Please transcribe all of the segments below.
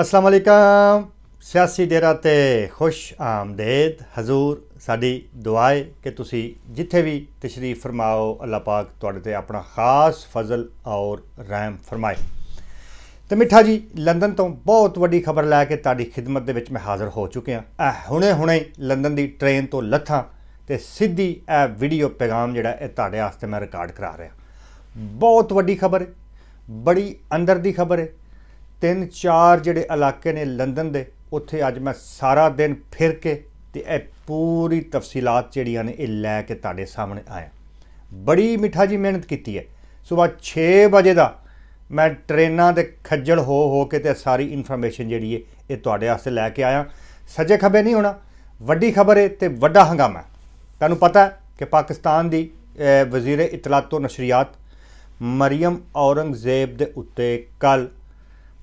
ਅਸਲਾਮ ਅਲੈਕਮ ਸਿਆਸੀ ਡੇਰਾ ਤੇ ਖੁਸ਼ ਆਮਦੇਦ ਹਜ਼ੂਰ ਸਾਡੀ ਦੁਆਏ ਕਿ ਤੁਸੀਂ ਜਿੱਥੇ ਵੀ ਤਸ਼ਰੀਫ ਫਰਮਾਓ ਅੱਲਾਹ ਪਾਕ ਤੁਹਾਡੇ ਤੇ ਆਪਣਾ ਖਾਸ ਫਜ਼ਲ ਔਰ ਰਹਿਮ ਫਰਮਾਏ ਤੇ ਮਿੱਠਾ ਜੀ ਲੰਡਨ ਤੋਂ ਬਹੁਤ ਵੱਡੀ ਖਬਰ ਲੈ ਕੇ ਤੁਹਾਡੀ ਖidmat ਦੇ ਵਿੱਚ ਮੈਂ ਹਾਜ਼ਰ ਹੋ ਚੁੱਕਿਆ ਆ ਹੁਣੇ ਹੁਣੇ ਲੰਡਨ ਦੀ ਟ੍ਰੇਨ ਤੋਂ ਲੱਥਾਂ ਤੇ ਸਿੱਧੀ ਇਹ ਵੀਡੀਓ ਪੈਗਾਮ ਜਿਹੜਾ ਇਹ ਤੁਹਾਡੇ ਵਾਸਤੇ ਮੈਂ ਰਿਕਾਰਡ ਕਰਾ ਰਿਹਾ ਬਹੁਤ ਵੱਡੀ ਖਬਰ ਬੜੀ ਅੰਦਰ ਦੀ ਖਬਰ ਹੈ ਤਿੰਨ ਚਾਰ ਜਿਹੜੇ ਇਲਾਕੇ ਨੇ ਲੰਡਨ ਦੇ ਉੱਥੇ ਅੱਜ ਮੈਂ ਸਾਰਾ ਦਿਨ ਫਿਰ ਕੇ ਤੇ ਇਹ ਪੂਰੀ ਤਫਸੀਲਾਤ ਜਿਹੜੀਆਂ ਨੇ ਇਹ ਲੈ ਕੇ ਤੁਹਾਡੇ ਸਾਹਮਣੇ ਆਇਆ ਬੜੀ ਮਿੱਠਾ ਜੀ ਮਿਹਨਤ ਕੀਤੀ ਹੈ ਸਵੇਰ 6 ਵਜੇ ਦਾ ਮੈਂ ਟ੍ਰੇਨਾਂ ਦੇ ਖੱਜਲ ਹੋ ਹੋ ਕੇ ਤੇ ਸਾਰੀ ਇਨਫੋਰਮੇਸ਼ਨ ਜਿਹੜੀ ਹੈ ਇਹ ਤੁਹਾਡੇ ਵਾਸਤੇ ਲੈ ਕੇ ਆਇਆ ਸੱਜੇ ਖੱਬੇ ਨਹੀਂ ਹੋਣਾ ਵੱਡੀ ਖਬਰ ਹੈ ਤੇ ਵੱਡਾ ਹੰਗਾਮਾ ਤੁਹਾਨੂੰ ਪਤਾ ਹੈ ਕਿ ਪਾਕਿਸਤਾਨ ਦੀ ਵਜ਼ੀਰ ਇਤਲਾਤ ਤੋਂ ਨਸ਼ਰੀਆਤ ਮਰੀਮ ਔਰੰਗਜ਼ੇਬ ਦੇ ਉੱਤੇ ਕੱਲ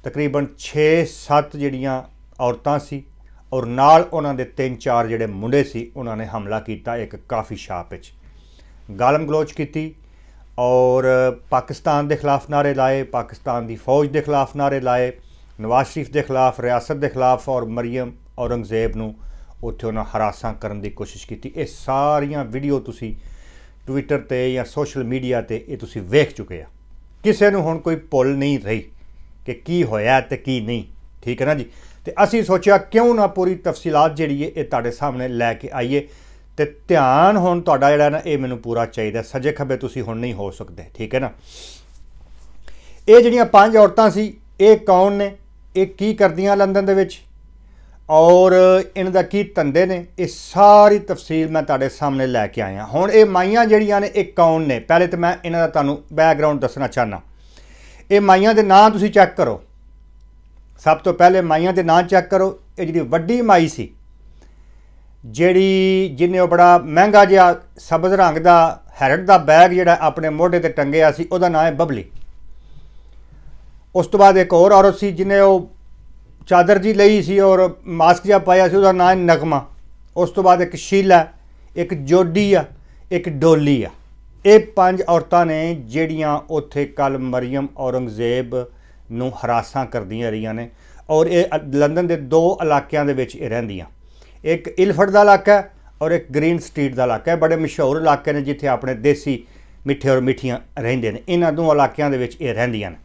ਤਕਰੀਬਨ 6-7 ਜਿਹੜੀਆਂ ਔਰਤਾਂ ਸੀ ਔਰ ਨਾਲ ਉਹਨਾਂ ਦੇ 3-4 ਜਿਹੜੇ ਮੁੰਡੇ ਸੀ ਉਹਨਾਂ ਨੇ ਹਮਲਾ ਕੀਤਾ ਇੱਕ ਕਾਫੀ ਸ਼ਾਪ ਵਿੱਚ ਗਾਲਮ ਗਲੋਚ ਕੀਤੀ ਔਰ ਪਾਕਿਸਤਾਨ ਦੇ ਖਿਲਾਫ ਨਾਰੇ ਲਾਏ ਪਾਕਿਸਤਾਨ ਦੀ ਫੌਜ ਦੇ ਖਿਲਾਫ ਨਾਰੇ ਲਾਏ ਨਵਾਜ਼ ਸ਼ਰੀਫ ਦੇ ਖਿਲਾਫ ਰਿਆਸਤ ਦੇ ਖਿਲਾਫ ਔਰ ਮਰੀਮ ਔਰੰਗਜ਼ੇਬ ਨੂੰ ਉੱਥੇ ਉਹਨਾਂ ਹਰਾਸਾਂ ਕਰਨ ਦੀ ਕੋਸ਼ਿਸ਼ ਕੀਤੀ ਇਹ ਸਾਰੀਆਂ ਵੀਡੀਓ ਤੁਸੀਂ ਟਵਿੱਟਰ ਤੇ ਜਾਂ ਸੋਸ਼ਲ ਮੀਡੀਆ ਤੇ ਇਹ ਤੁਸੀਂ ਵੇਖ ਚੁੱਕੇ ਆ ਕਿਸੇ ਨੂੰ ਹੁਣ ਕੋਈ ਭੁੱਲ ਨਹੀਂ ਰਹੀ ਕਿ ਕੀ ਹੋਇਆ ਤੇ ਕੀ ਨਹੀਂ ਠੀਕ ਹੈ ਨਾ ਜੀ ਤੇ ਅਸੀਂ ਸੋਚਿਆ ਕਿਉਂ ਨਾ ਪੂਰੀ ਤਫਸੀਲਾਤ ਜਿਹੜੀ ਹੈ ਇਹ ਤੁਹਾਡੇ ਸਾਹਮਣੇ ਲੈ ਕੇ ਆਈਏ ਤੇ ਧਿਆਨ ਹੁਣ ਤੁਹਾਡਾ ਜਿਹੜਾ ਨਾ ਇਹ ਮੈਨੂੰ ਪੂਰਾ ਚਾਹੀਦਾ ਸਜੇ ਖੱਬੇ ਤੁਸੀਂ ਹੁਣ ਨਹੀਂ ਹੋ ਸਕਦੇ ਠੀਕ ਹੈ ਨਾ ਇਹ ਜਿਹੜੀਆਂ ਪੰਜ ਔਰਤਾਂ ਸੀ ਇਹ ਕੌਣ ਨੇ ਇਹ ਕੀ ਕਰਦੀਆਂ ਲੰਡਨ ਦੇ ਵਿੱਚ ਔਰ ਇਹਨਾਂ ਦਾ ਕੀ ਧੰਦੇ ਨੇ ਇਹ ਸਾਰੀ ਤਫਸੀਲ ਮੈਂ ਤੁਹਾਡੇ ਸਾਹਮਣੇ ਲੈ ਕੇ ਆਇਆ ਹੁਣ ਇਹ ਮਾਈਆਂ ਜਿਹੜੀਆਂ ਨੇ ਇਹ ਕੌਣ ਨੇ ਪਹਿਲੇ ਤਾਂ ਮੈਂ ਇਹਨਾਂ ਦਾ ਤੁਹਾਨੂੰ ਬੈਕਗ੍ਰਾਉਂਡ ਦੱਸਣਾ ਚਾਹਨਾ ਇਹ ਮਾਈਆਂ ਦੇ ਨਾਂ ਤੁਸੀਂ ਚੈੱਕ ਕਰੋ ਸਭ ਤੋਂ ਪਹਿਲੇ ਮਾਈਆਂ ਦੇ ਨਾਂ ਚੈੱਕ ਕਰੋ ਇਹ ਜਿਹੜੀ ਵੱਡੀ ਮਾਈ ਸੀ ਜਿਹੜੀ ਜਿੰਨੇ ਉਹ ਬੜਾ ਮਹਿੰਗਾ ਜਿਹਾ ਸਬਜ਼ ਰੰਗ ਦਾ ਹੈਰਟ ਦਾ ਬੈਗ ਜਿਹੜਾ ਆਪਣੇ ਮੋਢੇ ਤੇ ਟੰਗਿਆ ਸੀ ਉਹਦਾ ਨਾਂ ਹੈ ਬਬਲੀ ਉਸ ਤੋਂ ਬਾਅਦ ਇੱਕ ਹੋਰ ਔਰਤ ਸੀ ਜਿਹਨੇ ਉਹ ਚਾਦਰ ਜੀ ਲਈ ਸੀ ਔਰ ਮਾਸਕ ਜਿਹਾ ਪਾਇਆ ਸੀ ਉਹਦਾ ਨਾਂ ਹੈ ਨਗਮਾ ਉਸ ਤੋਂ ਬਾਅਦ ਇੱਕ ਸ਼ੀਲਾ ਇੱਕ ਜੋਡੀ ਆ ਇੱਕ ਡੋਲੀ ਆ ਇਹ ਪੰਜ ਔਰਤਾਂ ਨੇ ਜਿਹੜੀਆਂ ਉੱਥੇ ਕੱਲ ਮਰੀਮ ਔਰੰਗਜ਼ੇਬ ਨੂੰ ਹਰਾਸਾਂ ਕਰਦੀਆਂ ਰਹੀਆਂ ਨੇ ਔਰ ਇਹ ਲੰਡਨ ਦੇ ਦੋ ਇਲਾਕਿਆਂ ਦੇ ਵਿੱਚ ਇਹ ਰਹਿੰਦੀਆਂ ਇੱਕ ਇਲਫਰਡ ਦਾ ਇਲਾਕਾ ਹੈ ਔਰ ਇੱਕ ਗ੍ਰੀਨ ਸਟਰੀਟ ਦਾ ਇਲਾਕਾ ਹੈ ਬੜੇ ਮਸ਼ਹੂਰ ਇਲਾਕੇ ਨੇ ਜਿੱਥੇ ਆਪਣੇ ਦੇਸੀ ਮਿੱਠੇ ਔਰ ਮਿੱਠੀਆਂ ਰਹਿੰਦੇ ਨੇ ਇਹਨਾਂ ਦੋ ਇਲਾਕਿਆਂ ਦੇ ਵਿੱਚ ਇਹ ਰਹਿੰਦੀਆਂ ਨੇ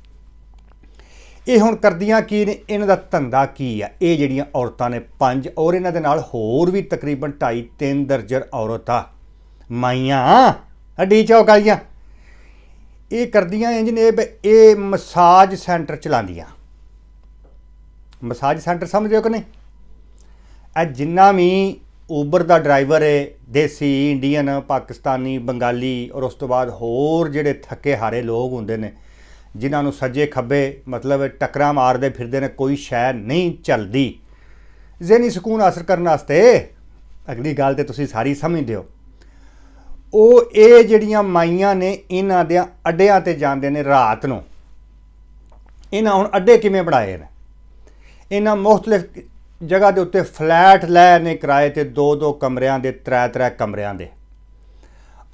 ਇਹ ਹੁਣ ਕਰਦੀਆਂ ਕੀ ਨੇ ਇਹਨਾਂ ਦਾ ਧੰਦਾ ਕੀ ਆ ਇਹ ਜਿਹੜੀਆਂ ਔਰਤਾਂ ਨੇ ਪੰਜ ਔਰ ਇਹਨਾਂ ਦੇ ਨਾਲ ਹੋਰ ਵੀ ਤਕਰੀਬਨ 2.5 3 ਦਰਜਨ ਔਰਤਾਂ ਮਾਈਆਂ ਹੱਡੀ ਚੌਕ ਵਾਲੀਆਂ ਇਹ ਕਰਦੀਆਂ ਇੰਜ ਨੇ ਇਹ ਮਸਾਜ ਸੈਂਟਰ ਚਲਾਉਂਦੀਆਂ ਮਸਾਜ ਸੈਂਟਰ ਸਮਝਦੇ ਹੋ ਕਿ ਨਹੀਂ ਇਹ ਜਿੰਨਾ ਵੀ ਉਬਰ ਦਾ ਡਰਾਈਵਰ ਹੈ ਦੇਸੀ ਇੰਡੀਅਨ ਪਾਕਿਸਤਾਨੀ ਬੰਗਾਲੀ ਔਰ ਉਸ ਤੋਂ ਬਾਅਦ ਹੋਰ ਜਿਹੜੇ ਥੱਕੇ ਹਾਰੇ ਲੋਕ ਹੁੰਦੇ ਨੇ ਜਿਨ੍ਹਾਂ ਨੂੰ ਸੱਜੇ ਖੱਬੇ ਮਤਲਬ ਟਕਰਾਂ ਮਾਰਦੇ ਫਿਰਦੇ ਨੇ ਕੋਈ ਸ਼ੈ ਨਹੀਂ ਚੱਲਦੀ ਜ਼ਿਹਨੀ ਸਕੂਨ ਹਾਸਲ ਕਰਨ ਵਾਸਤੇ ਅਗਲੀ ਗੱਲ ਤੇ ਤੁਸੀਂ ਸਾਰੀ ਸਮਝਦੇ ਹੋ ਉਹ ਇਹ ਜਿਹੜੀਆਂ ਮਾਈਆਂ ਨੇ ਇਹਨਾਂ ਦੇ ਅੱਡਿਆਂ ਤੇ ਜਾਂਦੇ ਨੇ ਰਾਤ ਨੂੰ ਇਹਨਾਂ ਹੁਣ ਅੱਡੇ ਕਿਵੇਂ ਬਣਾਏ ਨੇ ਇਹਨਾਂ ਮੁxtਲਿਫ ਜਗ੍ਹਾ ਦੇ ਉੱਤੇ ਫਲੈਟ ਲੈ ਨੇ ਕਿਰਾਏ ਤੇ ਦੋ ਦੋ ਕਮਰਿਆਂ ਦੇ ਤਰੇ ਤਰੇ ਕਮਰਿਆਂ ਦੇ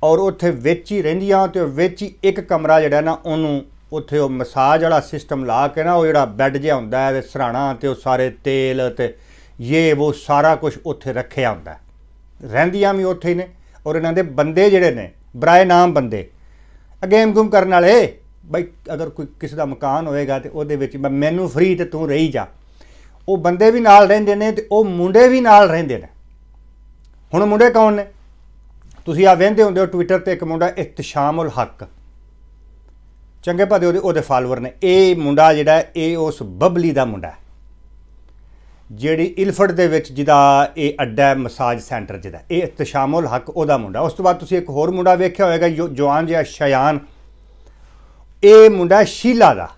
ਔਰ ਉੱਥੇ ਵਿੱਚ ਹੀ ਰਹਿੰਦੀਆਂ ਤੇ ਵਿੱਚ ਹੀ ਇੱਕ ਕਮਰਾ ਜਿਹੜਾ ਨਾ ਉਹਨੂੰ ਉੱਥੇ ਉਹ ਮਸਾਜ ਵਾਲਾ ਸਿਸਟਮ ਲਾ ਕੇ ਨਾ ਉਹ ਜਿਹੜਾ ਬੈੱਡ ਜਿਹਾ ਹੁੰਦਾ ਹੈ ਤੇ ਸਰਾਣਾ ਤੇ ਉਹ ਸਾਰੇ ਤੇਲ ਤੇ ਇਹ ਉਹ ਸਾਰਾ ਕੁਝ ਉੱਥੇ ਰੱਖਿਆ ਹੁੰਦਾ ਰਹਿੰਦੀਆਂ ਵੀ ਉੱਥੇ ਹੀ ਨੇ ਔਰ ਇਹਨਾਂ ਦੇ ਬੰਦੇ ਜਿਹੜੇ ਨੇ ਬਰਾਏ ਨਾਮ ਬੰਦੇ ਅਗੇਮ ਗੁਮ ਕਰਨ ਵਾਲੇ ਬਈ ਅਗਰ ਕੋਈ ਕਿਸੇ ਦਾ ਮਕਾਨ ਹੋਏਗਾ ਤੇ ਉਹਦੇ ਵਿੱਚ ਮੈਨੂੰ ਫ੍ਰੀ ਤੇ ਤੂੰ ਰਹੀ ਜਾ ਉਹ ਬੰਦੇ ਵੀ ਨਾਲ ਰਹਿੰਦੇ ਨੇ ਤੇ ਉਹ ਮੁੰਡੇ ਵੀ ਨਾਲ ਰਹਿੰਦੇ ਨੇ ਹੁਣ ਮੁੰਡੇ ਕੌਣ ਨੇ ਤੁਸੀਂ ਆ ਵੇਂਦੇ ਹੁੰਦੇ ਹੋ ਟਵਿੱਟਰ ਤੇ ਇੱਕ ਮੁੰਡਾ ਇਤਸ਼ਾਮੁਲ ਹੱਕ ਚੰਗੇ ਭਦੇ ਉਹਦੇ ਉਹਦੇ ਫਾਲੋਅਰ ਨੇ ਇਹ ਮੁੰਡਾ ਜਿਹੜਾ ਇਹ ਉਸ ਬਬਲੀ ਦਾ ਮੁੰਡਾ ਹੈ ਜਿਹੜੀ ਇਲਫੜ ਦੇ ਵਿੱਚ ਜਿਹਦਾ ਇਹ ਅੱਡਾ ਮਸਾਜ ਸੈਂਟਰ ਜਿਹਦਾ ਇਹ ਇਤਸ਼ਾਮੁਲ ਹੱਕ ਉਹਦਾ ਮੁੰਡਾ ਉਸ ਤੋਂ ਬਾਅਦ ਤੁਸੀਂ ਇੱਕ ਹੋਰ ਮੁੰਡਾ ਵੇਖਿਆ ਹੋਵੇਗਾ ਜਵਾਨ ਜਿਹਾ ਸ਼ਿਆਨ ਇਹ ਮੁੰਡਾ ਸ਼ੀਲਾ ਦਾ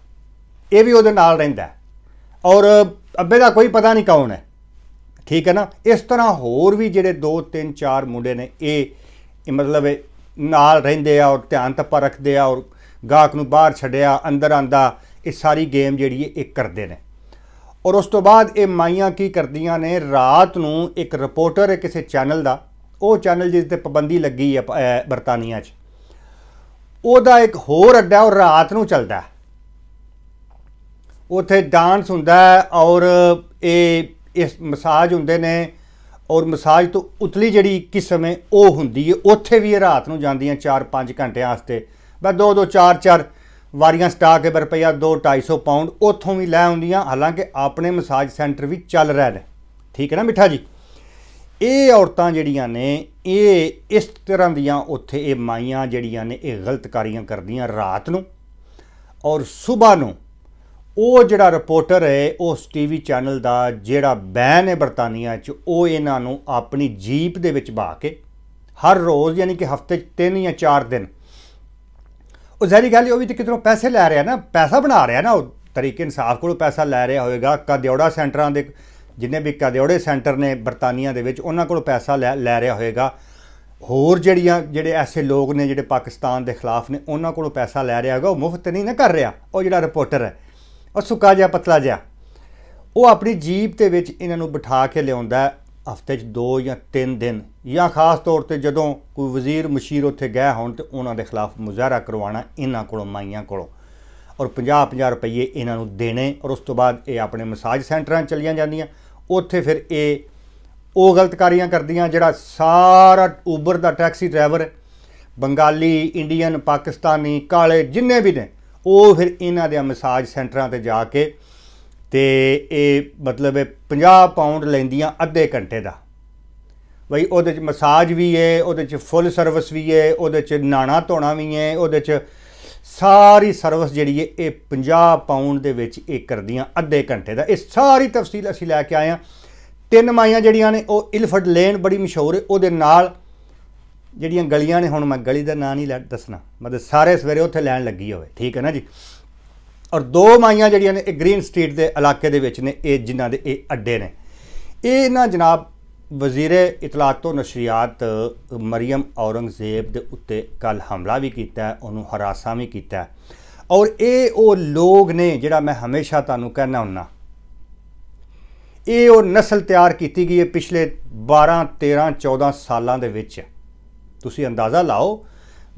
ਇਹ ਵੀ ਉਹਦੇ ਨਾਲ ਰਹਿੰਦਾ ਔਰ ਅੱਬੇ ਦਾ ਕੋਈ ਪਤਾ ਨਹੀਂ ਕੌਣ ਹੈ ਠੀਕ ਹੈ ਨਾ ਇਸ ਤਰ੍ਹਾਂ ਹੋਰ ਵੀ ਜਿਹੜੇ 2 3 4 ਮੁੰਡੇ ਨੇ ਇਹ ਮਤਲਬ ਨਾਲ ਰਹਿੰਦੇ ਆ ਔਰ ਧਿਆਨ ਤੱਪਾ ਰੱਖਦੇ ਆ ਔਰ ਗਾਹਕ ਨੂੰ ਬਾਹਰ ਛੱਡਿਆ ਅੰਦਰ ਆਂਦਾ ਇਹ ਸਾਰੀ ਗੇਮ ਜਿਹੜੀ ਇਹ ਕਰਦੇ ਨੇ ਔਰ ਉਸ ਤੋਂ ਬਾਅਦ ਇਹ ਮਾਈਆਂ ਕੀ ਕਰਦੀਆਂ ਨੇ ਰਾਤ ਨੂੰ ਇੱਕ ਰਿਪੋਰਟਰ ਹੈ ਕਿਸੇ ਚੈਨਲ ਦਾ ਉਹ ਚੈਨਲ ਜਿਸ ਤੇ ਪਾਬੰਦੀ ਲੱਗੀ ਹੈ ਬਰਤਾਨੀਆ 'ਚ ਉਹਦਾ ਇੱਕ ਹੋਰ ਅੱਡਾ ਔਰ ਰਾਤ ਨੂੰ ਚੱਲਦਾ ਉਥੇ ਡਾਂਸ ਹੁੰਦਾ ਔਰ ਇਹ ਇਸ ਮਸਾਜ ਹੁੰਦੇ ਨੇ ਔਰ ਮਸਾਜ ਤੋਂ ਉਤਲੀ ਜਿਹੜੀ ਕਿਸਮ ਹੈ ਉਹ ਹੁੰਦੀ ਹੈ ਉੱਥੇ ਵੀ ਇਹ ਰਾਤ ਨੂੰ ਜਾਂਦੀਆਂ 4-5 ਘੰਟਿਆਂ ਵਾਸਤੇ ਬਸ 2-2 4-4 ਵਾਰੀਆਂ ਸਟਾਕ ਕੇ ਰੁਪਇਆ 2 250 ਪਾਉਂਡ ਉੱਥੋਂ ਵੀ ਲੈ ਆਉਂਦੀਆਂ ਹਾਲਾਂਕਿ ਆਪਣੇ ਮਸਾਜ ਸੈਂਟਰ ਵੀ ਚੱਲ ਰਹੇ ਨੇ ਠੀਕ ਹੈ ਨਾ ਮਿੱਠਾ ਜੀ ਇਹ ਔਰਤਾਂ ਜਿਹੜੀਆਂ ਨੇ ਇਹ ਇਸ ਤਰ੍ਹਾਂ ਦੀਆਂ ਉੱਥੇ ਇਹ ਮਾਈਆਂ ਜਿਹੜੀਆਂ ਨੇ ਇਹ ਗਲਤਕਾਰੀਆਂ ਕਰਦੀਆਂ ਰਾਤ ਨੂੰ ਔਰ ਸਵੇਰ ਨੂੰ ਉਹ ਜਿਹੜਾ ਰਿਪੋਰਟਰ ਹੈ ਉਸ ਟੀਵੀ ਚੈਨਲ ਦਾ ਜਿਹੜਾ ਬੈਨ ਹੈ ਬਰਤਾਨੀਆ 'ਚ ਉਹ ਇਹਨਾਂ ਨੂੰ ਆਪਣੀ ਜੀਪ ਦੇ ਵਿੱਚ ਬਾ ਕੇ ਹਰ ਰੋਜ਼ ਯਾਨੀ ਕਿ ਹਫਤੇ 'ਚ 3 ਜਾਂ 4 ਦਿਨ ਉਹ ਜ਼ਹਿਰੀ ਗੱਲ ਉਹ ਵੀ ਤੇ ਕਿਧਰੋਂ ਪੈਸੇ ਲੈ ਰਿਹਾ ਨਾ ਪੈਸਾ ਬਣਾ ਰਿਹਾ ਨਾ ਉਹ ਤਰੀਕੇ ਇਨਸਾਫ ਕੋਲੋਂ ਪੈਸਾ ਲੈ ਰਿਹਾ ਹੋਵੇਗਾ ਕਦਿਉੜਾ ਸੈਂਟਰਾਂ ਦੇ ਜਿੰਨੇ ਵੀ ਕਦਿਉੜੇ ਸੈਂਟਰ ਨੇ ਬਰਤਾਨੀਆ ਦੇ ਵਿੱਚ ਉਹਨਾਂ ਕੋਲੋਂ ਪੈਸਾ ਲੈ ਰਿਹਾ ਹੋਵੇਗਾ ਹੋਰ ਜਿਹੜੀਆਂ ਜਿਹੜੇ ਐਸੇ ਲੋਕ ਨੇ ਜਿਹੜੇ ਪਾਕਿਸਤਾਨ ਦੇ ਖਿਲਾਫ ਨੇ ਉਹਨਾਂ ਕੋਲੋਂ ਪੈਸਾ ਲੈ ਰਿਹਾ ਹੈਗਾ ਉਹ ਮੁਫਤ ਨਹੀਂ ਨਾ ਕਰ ਰਿਹਾ ਉਹ ਜਿਹੜਾ ਰਿਪੋਰਟਰ ਹੈ ਉਹ ਸੁੱਕਾ ਜਿਹਾ ਪਤਲਾ ਜਿਹਾ ਉਹ ਆਪਣੀ ਜੀਬ ਦੇ ਵਿੱਚ ਇਹਨਾਂ ਨੂੰ ਬਿਠਾ ਕੇ ਲਿਆਉਂਦਾ ਹਫ਼ਤੇ 'ਚ 2 ਜਾਂ 3 ਦਿਨ ਜਾਂ ਖਾਸ ਤੌਰ ਤੇ ਜਦੋਂ ਕੋਈ ਵਜ਼ੀਰ ਮਸ਼ੀਰ ਉੱਥੇ ਗਏ ਹੋਣ ਤੇ ਉਹਨਾਂ ਦੇ ਖਿਲਾਫ ਮੁਜ਼ਾਹਰਾ ਕਰਵਾਉਣਾ ਇਹਨਾਂ ਕੋਲੋਂ ਮਾਈਆਂ ਕੋਲੋਂ ਔਰ 50-50 ਰੁਪਏ ਇਹਨਾਂ ਨੂੰ ਦੇਣੇ ਔਰ ਉਸ ਤੋਂ ਬਾਅਦ ਇਹ ਆਪਣੇ ਮਸਾਜ ਸੈਂਟਰਾਂ ਚਲੀਆਂ ਜਾਂਦੀਆਂ ਉੱਥੇ ਫਿਰ ਇਹ ਉਹ ਗਲਤਕਾਰੀਆਂ ਕਰਦੀਆਂ ਜਿਹੜਾ ਸਾਰਾ ਉਬਰ ਦਾ taxi driver Bengali Indian Pakistani ਕਾਲੇ ਜਿੰਨੇ ਵੀ ਨੇ ਉਹ ਫਿਰ ਇਹਨਾਂ ਦੇ ਮਸਾਜ ਸੈਂਟਰਾਂ ਤੇ ਜਾ ਕੇ ਤੇ ਇਹ ਮਤਲਬ ਹੈ 50 ਪਾਉਂਡ ਲੈਂਦੀਆਂ ਅੱਧੇ ਘੰਟੇ ਦਾ ਬਈ ਉਹਦੇ 'ਚ ਮਸਾਜ ਵੀ ਹੈ ਉਹਦੇ 'ਚ ਫੁੱਲ ਸਰਵਿਸ ਵੀ ਹੈ ਉਹਦੇ 'ਚ ਨਾਣਾ ਧੋਣਾ ਵੀ ਹੈ ਉਹਦੇ 'ਚ ਸਾਰੀ ਸਰਵਿਸ ਜਿਹੜੀ ਹੈ ਇਹ 50 ਪਾਉਂਡ ਦੇ ਵਿੱਚ ਇਹ ਕਰਦੀਆਂ ਅੱਧੇ ਘੰਟੇ ਦਾ ਇਹ ਸਾਰੀ ਤਫਸੀਲ ਅਸੀਂ ਲੈ ਕੇ ਆਏ ਆ ਤਿੰਨ ਮਾਈਆਂ ਜਿਹੜੀਆਂ ਨੇ ਉਹ ਇਲਫਰਡ ਲੇਨ ਬੜੀ ਮਸ਼ਹੂਰ ਹੈ ਉਹਦੇ ਨਾਲ ਜਿਹੜੀਆਂ ਗਲੀਆਂ ਨੇ ਹੁਣ ਮੈਂ ਗਲੀ ਦਾ ਨਾਂ ਨਹੀਂ ਦੱਸਣਾ ਮਤਲਬ ਸਾਰੇ ਸਵੇਰੇ ਉੱਥੇ ਲੈਣ ਲੱਗੀ ਹੋਵੇ ਠੀਕ ਹੈ ਨਾ ਜੀ ਔਰ ਦੋ ਮਾਈਆਂ ਜਿਹੜੀਆਂ ਨੇ ਇਹ ਗ੍ਰੀਨ ਸਟਰੀਟ ਦੇ ਇਲਾਕੇ ਦੇ ਵਿੱਚ ਨੇ ਇਹ ਜਿਨ੍ਹਾਂ ਦੇ ਇਹ ਅੱਡੇ ਨੇ ਇਹ ਨਾ ਜਨਾਬ ਵਜ਼ੀਰੇ ਇਤਲਾਤ ਤੋਂ ਨਸ਼ਰੀਆਤ ਮਰੀਮ ਔਰੰਗਜ਼ੇਬ ਦੇ ਉੱਤੇ ਕੱਲ ਹਮਲਾ ਵੀ ਕੀਤਾ ਉਹਨੂੰ ਹਰਾਸਾ ਵੀ ਕੀਤਾ ਔਰ ਇਹ ਉਹ ਲੋਕ ਨੇ ਜਿਹੜਾ ਮੈਂ ਹਮੇਸ਼ਾ ਤੁਹਾਨੂੰ ਕਹਿਣਾ ਹੁੰਨਾ ਇਹ ਉਹ ਨਸਲ ਤਿਆਰ ਕੀਤੀ ਗਈ ਹੈ ਪਿਛਲੇ 12 13 14 ਸਾਲਾਂ ਦੇ ਵਿੱਚ ਤੁਸੀਂ ਅੰਦਾਜ਼ਾ ਲਾਓ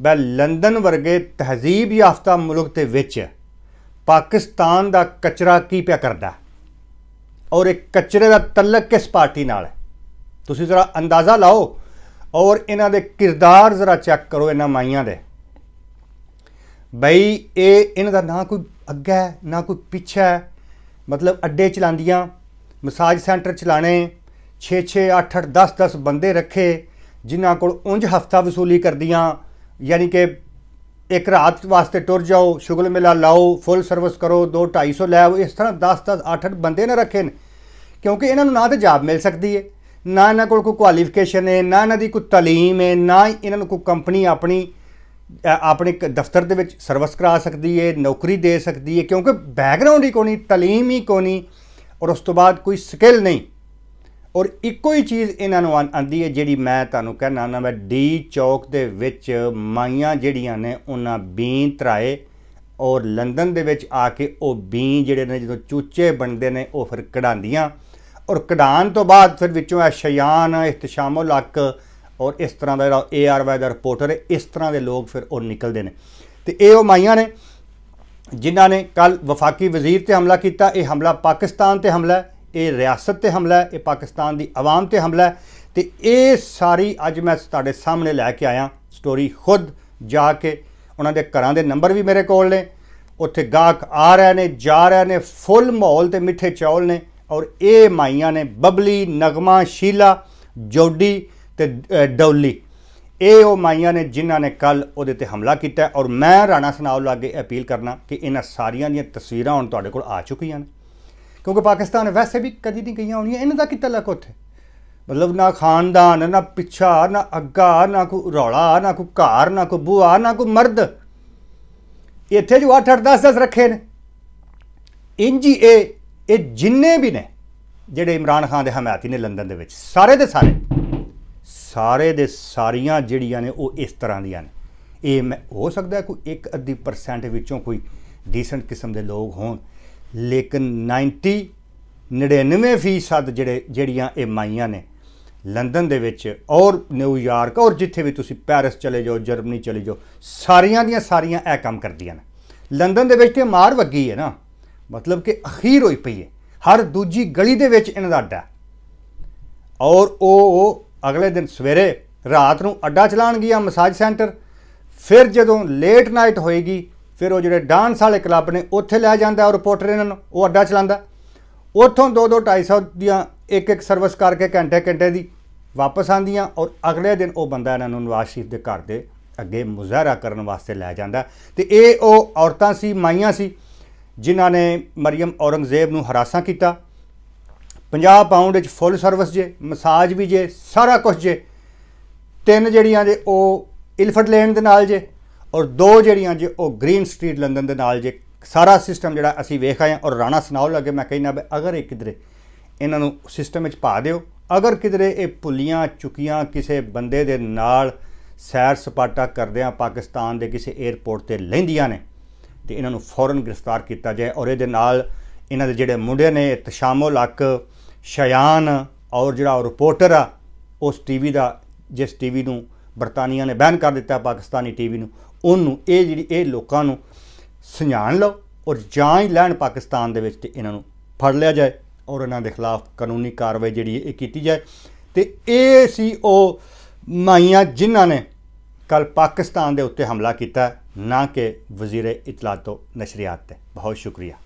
ਬੈ ਲੰਡਨ ਵਰਗੇ ਤਹਜ਼ੀਬ ਯਾਫਤਾ ਮੁਲਕ ਦੇ ਵਿੱਚ ਪਾਕਿਸਤਾਨ ਦਾ ਕਚਰਾ ਕੀ ਪਿਆ ਕਰਦਾ ਔਰ ਇਹ ਕਚਰੇ ਦਾ ਤਲਕ ਕਿਸ ਪਾਰਟੀ ਨਾਲ ਹੈ ਤੁਸੀਂ ਜ਼ਰਾ ਅੰਦਾਜ਼ਾ ਲਾਓ ਔਰ ਇਹਨਾਂ ਦੇ ਕਿਰਦਾਰ ਜ਼ਰਾ ਚੈੱਕ ਕਰੋ ਇਹਨਾਂ ਮਾਈਆਂ ਦੇ ਬਈ ਇਹ ਇਹਨਾਂ ਦਾ ਨਾ ਕੋਈ ਅੱਗਾ ਹੈ ਨਾ ਕੋਈ ਪਿੱਛਾ ਹੈ ਮਤਲਬ ਅੱਡੇ ਚਲਾਉਂਦੀਆਂ ਮਸਾਜ ਸੈਂਟਰ ਚਲਾਣੇ 6 6 8 8 10 10 ਬੰਦੇ ਰੱਖੇ ਜਿਨ੍ਹਾਂ ਕੋਲ ਉਂਝ ਹਫਤਾ ਵਸੂਲੀ ਕਰਦੀਆਂ ਯਾਨੀ ਕਿ ਇੱਕ ਰਾਤ ਵਾਸਤੇ ਟੁਰ ਜਾਓ ਸ਼ੁਗਲ ਮੇਲਾ ਲਾਓ ਫੁੱਲ ਸਰਵਿਸ ਕਰੋ 2 250 ਲੈ ਆਓ ਇਸ ਤਰ੍ਹਾਂ 10 10 8 8 ਬੰਦੇ ਨਾ ਰੱਖੇ ਨੇ ਕਿਉਂਕਿ ਇਹਨਾਂ ਨੂੰ ਨਾ ਤਾਂ ਜਾਬ ਮਿਲ ਸਕਦੀ ਹੈ ਨਾ ਇਹਨਾਂ ਕੋਲ ਕੋਈ ਕੁਆਲੀਫਿਕੇਸ਼ਨ ਹੈ ਨਾ ਇਹਨਾਂ ਦੀ ਕੋਈ ਤਾਲੀਮ ਹੈ ਨਾ ਇਹਨਾਂ ਨੂੰ ਕੋਈ ਕੰਪਨੀ ਆਪਣੀ ਆਪਣੇ ਦਫ਼ਤਰ ਦੇ ਵਿੱਚ ਸਰਵਿਸ ਕਰਾ ਸਕਦੀ ਹੈ ਨੌਕਰੀ ਦੇ ਸਕਦੀ ਹੈ ਕਿਉਂਕਿ ਬੈਕਗ੍ਰਾਉਂਡ ਹੀ ਕੋਈ ਨਹੀਂ ਤਾਲੀਮ ਹੀ ਕੋਈ ਨਹੀਂ ਔਰ ਉਸ ਤੋਂ ਬਾਅਦ ਕੋਈ ਸਕਿੱਲ ਨਹੀਂ ਔਰ ਇੱਕੋ ਹੀ ਚੀਜ਼ ਇਹਨਾਂ ਨੂੰ ਆਂਦੀ ਹੈ ਜਿਹੜੀ ਮੈਂ ਤੁਹਾਨੂੰ ਕਹਿਣਾ ਨਾ ਮੈਂ ਡੀ ਚੌਕ ਦੇ ਵਿੱਚ ਮਾਈਆਂ ਜਿਹੜੀਆਂ ਨੇ ਉਹਨਾਂ ਬੀਂ ਤਰਾਏ ਔਰ ਲੰਡਨ ਦੇ ਵਿੱਚ ਆ ਕੇ ਉਹ ਬੀਂ ਜਿਹੜੇ ਨੇ ਜਦੋਂ ਚੂਚੇ ਬਣਦੇ ਨੇ ਉਹ ਫਿਰ ਕਢਾਉਂਦੀਆਂ ਔਰ ਕਢਾਣ ਤੋਂ ਬਾਅਦ ਫਿਰ ਵਿੱਚੋਂ ਅਸ਼ਿਆਨ ਇhtishamul ਹਕ ਔਰ ਇਸ ਤਰ੍ਹਾਂ ਦਾ ਜਿਹੜਾ ਵਾਈ ਦਾ ਰਿਪੋਰਟਰ ਹੈ ਇਸ ਤਰ੍ਹਾਂ ਦੇ ਲੋਕ ਫਿਰ ਉਹ ਨਿਕਲਦੇ ਨੇ ਤੇ ਇਹ ਉਹ ਮਾਈਆਂ ਨੇ ਜਿਨ੍ਹਾਂ ਨੇ ਕੱਲ ਵਫਾਕੀ ਵਜ਼ੀਰ ਤੇ ਹਮਲਾ ਕੀਤਾ ਇਹ ਹਮਲਾ ਪਾਕਿਸਤਾਨ ਤੇ ਹਮਲਾ ਹੈ ਇਹ ਰਿਆਸਤ ਤੇ ਹਮਲਾ ਹੈ ਇਹ ਪਾਕਿਸਤਾਨ ਦੀ ਆਵਾਮ ਤੇ ਹਮਲਾ ਹੈ ਤੇ ਇਹ ਸਾਰੀ ਅੱਜ ਮੈਂ ਤੁਹਾਡੇ ਸਾਹਮਣੇ ਲੈ ਕੇ ਆਇਆ ਸਟੋਰੀ ਖੁਦ ਜਾ ਕੇ ਉਹਨਾਂ ਦੇ ਘਰਾਂ ਦੇ ਨੰਬਰ ਵੀ ਮੇਰੇ ਕੋਲ ਨੇ ਉੱਥੇ ਗਾਹਕ ਆ ਰਹੇ ਨੇ ਜਾ ਰਹੇ ਨੇ ਫੁੱਲ ਮਾਹੌਲ ਤੇ ਮਿੱਠੇ ਚੌਲ ਨੇ ਔਰ ਇਹ ਮਾਈਆਂ ਨੇ ਬਬਲੀ ਨਗਮਾ ਸ਼ੀਲਾ ਜੋਡੀ ਤੇ ਡੌਲੀ ਇਹ ਉਹ ਮਾਈਆਂ ਨੇ ਜਿਨ੍ਹਾਂ ਨੇ ਕੱਲ ਉਹਦੇ ਤੇ ਹਮਲਾ ਕੀਤਾ ਔਰ ਮੈਂ ਰਾਣਾ ਸਨਾਉ ਲਾਗੇ ਅਪੀਲ ਕਰਨਾ ਕਿ ਇਹਨਾਂ ਸਾਰੀਆਂ ਦੀਆਂ ਤਸਵੀਰਾਂ ਹੁਣ ਤੁਹਾਡੇ ਕੋਲ ਆ ਚੁੱਕੀਆਂ ਨੇ ਕਿਉਂਕਿ ਪਾਕਿਸਤਾਨ ਵੈਸੇ ਵੀ ਕਦੀ ਨਹੀਂ ਗਈਆਂ ਹੋਣੀਆਂ ਇਹਨਾਂ ਦਾ ਕੀ ਤਲਕ ਉੱਥੇ ਮਤਲਬ ਨਾ ਖਾਨਦਾਨ ਨਾ ਪਿਛਾ ਨਾ ਅੱਗਾ ਨਾ ਕੋ ਰੌਲਾ ਨਾ ਕੋ ਘਾਰ ਨਾ ਕੋ ਬੁਆ ਨਾ ਕੋ ਮਰਦ ਇੱਥੇ ਜੋ 8 8 10 10 ਰੱਖੇ ਨੇ ਇੰਜੀ ਇਹ ਇਹ ਜਿੰਨੇ ਵੀ ਨੇ ਜਿਹੜੇ ਇਮਰਾਨ ਖਾਨ ਦੇ ਹਮਾਇਤੀ ਨੇ ਲੰਡਨ ਦੇ ਵਿੱਚ ਸਾਰੇ ਦੇ ਸਾਰੇ ਸਾਰੇ ਦੇ ਸਾਰੀਆਂ ਜਿਹੜੀਆਂ ਨੇ ਉਹ ਇਸ ਤਰ੍ਹਾਂ ਦੀਆਂ ਨੇ ਇਹ ਹੋ ਸਕਦਾ ਕੋਈ 1 ਅੱਧੀ ਪਰਸੈਂਟ ਵਿੱਚੋਂ ਕੋਈ ਡੀਸੈਂਟ ਕਿਸਮ ਦੇ ਲੋਕ ਹੋਣ ਲੇਕਿਨ 90 99% ਜਿਹੜੇ ਜਿਹੜੀਆਂ ਇਹ ਮਾਈਆਂ ਨੇ ਲੰਡਨ ਦੇ ਵਿੱਚ ਔਰ ਨਿਊਯਾਰਕ ਔਰ ਜਿੱਥੇ ਵੀ ਤੁਸੀਂ ਪੈਰਿਸ ਚਲੇ ਜਾਓ ਜਰਮਨੀ ਚਲੇ ਜਾਓ ਸਾਰੀਆਂ ਦੀਆਂ ਸਾਰੀਆਂ ਇਹ ਕੰਮ ਕਰਦੀਆਂ ਨੇ ਲੰਡਨ ਦੇ ਵਿੱਚ ਤੇ ਮਾਰ ਵੱਗੀ ਹੈ ਨਾ ਮਤਲਬ ਕਿ ਅਖੀਰ ਹੋਈ ਪਈ ਹੈ ਹਰ ਦੂਜੀ ਗਲੀ ਦੇ ਵਿੱਚ ਇਹਨਾਂ ਦਾ ਅੱਡਾ ਔਰ ਉਹ ਅਗਲੇ ਦਿਨ ਸਵੇਰੇ ਰਾਤ ਨੂੰ ਅੱਡਾ ਚਲਾਣਗੀਆਂ ਮਸਾਜ ਸੈਂਟਰ ਫਿਰ ਜਦੋਂ ਲੇਟ ਨਾਈਟ ਹੋਏਗੀ ਫਿਰ ਉਹ ਜਿਹੜੇ ਡਾਂਸ ਵਾਲੇ ਕਲੱਬ ਨੇ ਉੱਥੇ ਲੈ ਜਾਂਦਾ ਔਰ ਰਿਪੋਰਟਰ ਇਹਨਾਂ ਨੂੰ ਉਹ ਅੱਡਾ ਚਲਾਉਂਦਾ ਉੱਥੋਂ ਦੋ ਦੋ 250 ਦੀਆਂ ਇੱਕ ਇੱਕ ਸਰਵਿਸ ਕਰਕੇ ਘੰਟੇ ਘੰਟੇ ਦੀ ਵਾਪਸ ਆਂਦੀਆਂ ਔਰ ਅਗਲੇ ਦਿਨ ਉਹ ਬੰਦਾ ਇਹਨਾਂ ਨੂੰ ਨਵਾਜ਼ ਸ਼ਰੀਫ ਦੇ ਘਰ ਦੇ ਅੱਗੇ ਮੁਜ਼ਾਹਰਾ ਕਰਨ ਵਾਸਤੇ ਲੈ ਜਾਂਦਾ ਤੇ ਇਹ ਉਹ ਔਰਤਾਂ ਸੀ ਮਾਈਆਂ ਸੀ ਜਿਨ੍ਹਾਂ ਨੇ ਮਰੀਮ ਔਰੰਗਜ਼ੇਬ ਨੂੰ ਹਰਾਸਾਂ ਕੀਤਾ 50 ਪਾਉਂਡ ਵਿੱਚ ਫੁੱਲ ਸਰਵਿਸ ਜੇ ਮਸਾਜ ਵੀ ਜੇ ਸਾਰਾ ਕੁਝ ਜੇ ਤਿੰਨ ਜਿਹੜੀਆਂ ਜੇ ਉਹ ਇਲਫਰਟ ਲੈਣ ਦੇ ਨਾਲ ਜੇ ਔਰ ਦੋ ਜਿਹੜੀਆਂ ਜੇ ਉਹ ਗ੍ਰੀਨ ਸਟਰੀਟ ਲੰਡਨ ਦੇ ਨਾਲ ਜੇ ਸਾਰਾ ਸਿਸਟਮ ਜਿਹੜਾ ਅਸੀਂ ਵੇਖ ਆਏ ਔਰ ਰਾਣਾ ਸਨਾਉ ਲੱਗੇ ਮੈਂ ਕਹਿੰਦਾ ਬਈ ਅਗਰ ਇਹ ਕਿਧਰੇ ਇਹਨਾਂ ਨੂੰ ਸਿਸਟਮ ਵਿੱਚ ਪਾ ਦਿਓ ਅਗਰ ਕਿਧਰੇ ਇਹ ਪੁਲੀਆਂ ਚੁਕੀਆਂ ਕਿਸੇ ਬੰਦੇ ਦੇ ਨਾਲ ਸੈਰ ਸਪਾਟਾ ਕਰਦਿਆਂ ਪਾਕਿਸਤਾਨ ਦੇ ਕਿਸੇ 에ਅਰਪੋਰਟ ਤੇ ਲੈਂਦੀਆਂ ਨੇ ਤੇ ਇਹਨਾਂ ਨੂੰ ਫੌਰਨ ਗ੍ਰਿਫਤਾਰ ਕੀਤਾ ਜਾਏ ਔਰ ਇਹਦੇ ਨਾਲ ਇਹਨਾਂ ਦੇ ਜਿਹੜੇ ਮੁੰਡੇ ਨੇ ਤਸ਼ਾਮੁਲ ਅਕ ਸ਼ਯਾਨ ਔਰ ਜਿਹੜਾ ਰਿਪੋਰਟਰ ਆ ਉਸ ਟੀਵੀ ਦਾ ਜਿਸ ਟੀਵੀ ਨੂੰ ਬਰਤਾਨੀਆ ਨੇ ਬੈਨ ਕਰ ਦਿੱਤਾ ਪਾਕਿਸਤਾਨੀ ਟੀਵੀ ਨੂੰ ਉਹਨੂੰ ਇਹ ਜਿਹੜੀ ਇਹ ਲੋਕਾਂ ਨੂੰ ਸੁਝਾਣ ਲਓ ਔਰ ਜਾਂ ਹੀ ਲੈਣ ਪਾਕਿਸਤਾਨ ਦੇ ਵਿੱਚ ਤੇ ਇਹਨਾਂ ਨੂੰ ਫੜ ਲਿਆ ਜਾਏ ਔਰ ਇਹਨਾਂ ਦੇ ਖਿਲਾਫ ਕਾਨੂੰਨੀ ਕਾਰਵਾਈ ਜਿਹੜੀ ਇਹ ਕੀਤੀ ਜਾਏ ਤੇ ਇਹ ਸੀ ਉਹ ਮਾਈਆਂ ਜਿਨ੍ਹਾਂ ਨੇ ਕੱਲ ਪਾਕਿਸਤਾਨ ਦੇ ਉੱਤੇ ਹਮਲਾ ਕੀਤਾ ਨਾ ਕਿ ਵਜ਼ੀਰ ਇਤਲਾਤੋ ਨਸ਼ਰੀਆਤ ਤੇ ਬਹੁਤ ਸ਼ੁਕਰੀਆ